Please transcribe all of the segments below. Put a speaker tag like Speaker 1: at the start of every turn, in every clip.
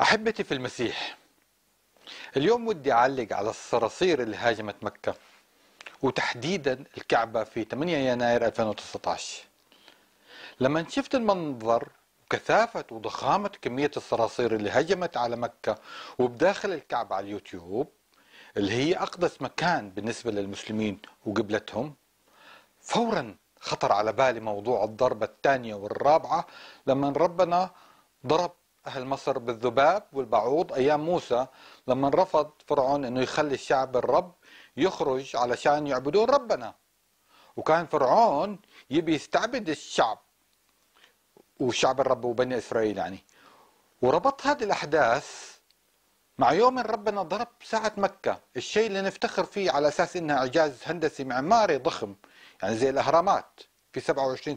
Speaker 1: أحبتي في المسيح اليوم ودي أعلق على الصراصير اللي هاجمت مكة وتحديدا الكعبة في 8 يناير 2019 لما شفت المنظر وكثافة وضخامة كمية الصراصير اللي هجمت على مكة وبداخل الكعبة على اليوتيوب اللي هي أقدس مكان بالنسبة للمسلمين وقبلتهم فورا خطر على بالي موضوع الضربة الثانية والرابعة لما ربنا ضرب أهل مصر بالذباب والبعوض أيام موسى لما رفض فرعون أنه يخلي الشعب الرب يخرج علشان يعبدون ربنا وكان فرعون يبي يستعبد الشعب وشعب الرب وبني إسرائيل يعني وربط هذه الأحداث مع يوم ربنا ضرب ساعة مكة الشيء اللي نفتخر فيه على أساس إنها إعجاز هندسي معماري ضخم يعني زي الأهرامات في 27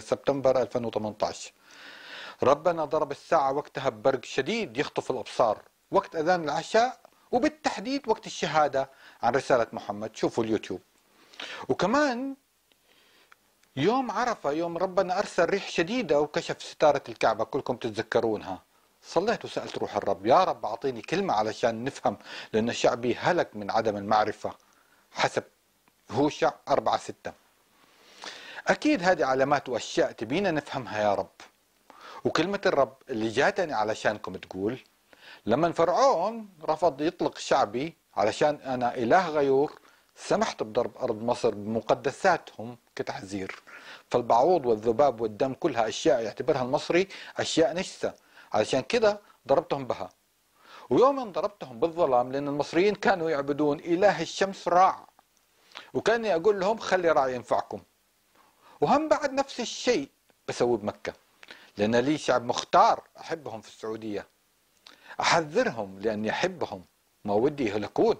Speaker 1: سبتمبر 2018 ربنا ضرب الساعة وقتها ببرق شديد يخطف الأبصار وقت أذان العشاء وبالتحديد وقت الشهادة عن رسالة محمد شوفوا اليوتيوب وكمان يوم عرفة يوم ربنا أرسل ريح شديدة وكشف ستارة الكعبة كلكم تتذكرونها صليت وسألت روح الرب يا رب أعطيني كلمة علشان نفهم لأن شعبي هلك من عدم المعرفة حسب هوشع أربعة ستة أكيد هذه علامات وأشياء تبينا نفهمها يا رب وكلمة الرب اللي جاتني علشانكم تقول لما فرعون رفض يطلق شعبي علشان أنا إله غيور سمحت بضرب أرض مصر بمقدساتهم كتحذير فالبعوض والذباب والدم كلها أشياء يعتبرها المصري أشياء نجسة علشان كده ضربتهم بها ويوما ضربتهم بالظلام لأن المصريين كانوا يعبدون إله الشمس راع وكان يقول لهم خلي راع ينفعكم وهم بعد نفس الشيء بسوي بمكة لأن لي شعب مختار أحبهم في السعودية أحذرهم لاني احبهم ما ودي يهلكون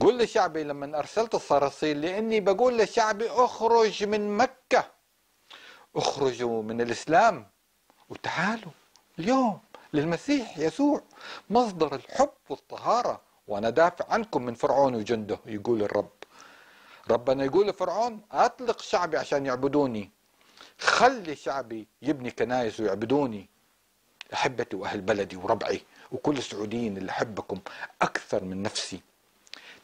Speaker 1: قل لشعبي لما أرسلت الصراصير لأني بقول لشعبي أخرج من مكة اخرجوا من الإسلام وتعالوا اليوم للمسيح يسوع مصدر الحب والطهارة وأنا دافع عنكم من فرعون وجنده يقول الرب ربنا يقول لفرعون أطلق شعبي عشان يعبدوني خلي شعبي يبني كنايس ويعبدوني أحبتي وأهل بلدي وربعي وكل السعوديين اللي أحبكم أكثر من نفسي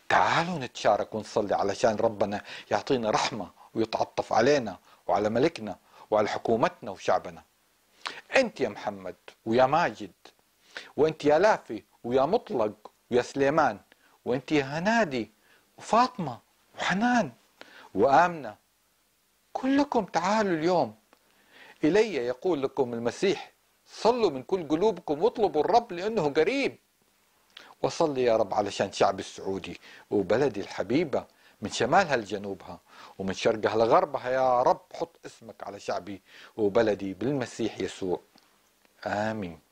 Speaker 1: تعالوا نتشارك ونصلي علشان ربنا يعطينا رحمة ويتعطف علينا وعلى ملكنا وعلى حكومتنا وشعبنا أنت يا محمد ويا ماجد وأنت يا لافي ويا مطلق ويا سليمان وأنت يا هنادي وفاطمة وحنان وآمنة كلكم تعالوا اليوم إلي يقول لكم المسيح صلوا من كل قلوبكم واطلبوا الرب لأنه قريب وصلي يا رب علشان شعبي السعودي وبلدي الحبيبة من شمالها لجنوبها ومن شرقها لغربها يا رب حط اسمك على شعبي وبلدي بالمسيح يسوع آمين